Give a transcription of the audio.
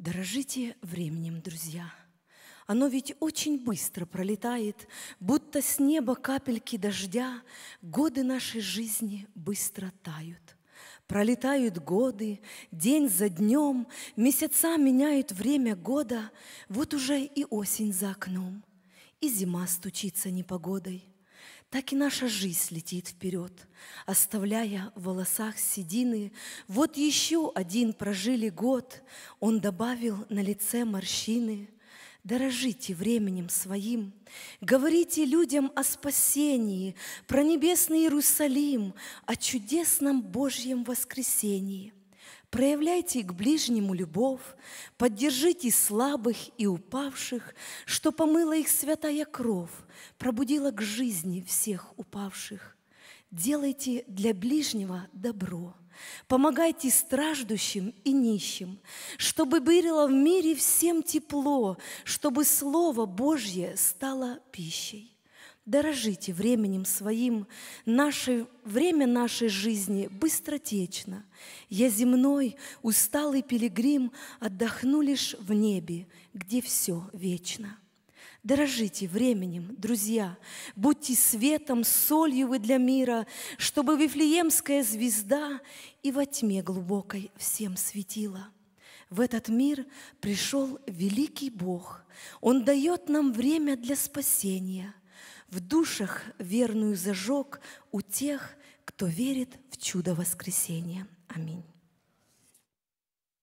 Дорожите временем, друзья. Оно ведь очень быстро пролетает, будто с неба капельки дождя, годы нашей жизни быстро тают. Пролетают годы, день за днем, месяца меняют время года, вот уже и осень за окном, и зима стучится непогодой – так и наша жизнь летит вперед, оставляя в волосах седины. Вот еще один прожили год, он добавил на лице морщины. Дорожите временем своим, говорите людям о спасении, про небесный Иерусалим, о чудесном Божьем воскресении – Проявляйте к ближнему любовь, поддержите слабых и упавших, что помыла их святая кровь, пробудила к жизни всех упавших. Делайте для ближнего добро, помогайте страждущим и нищим, чтобы было в мире всем тепло, чтобы Слово Божье стало пищей. Дорожите временем своим. Наше, время нашей жизни быстротечно. Я земной, усталый пилигрим, отдохну лишь в небе, где все вечно. Дорожите временем, друзья, будьте светом, солью вы для мира, чтобы Вифлеемская звезда и во тьме глубокой всем светила. В этот мир пришел великий Бог. Он дает нам время для спасения – в душах верную зажег у тех, кто верит в чудо воскресения. Аминь.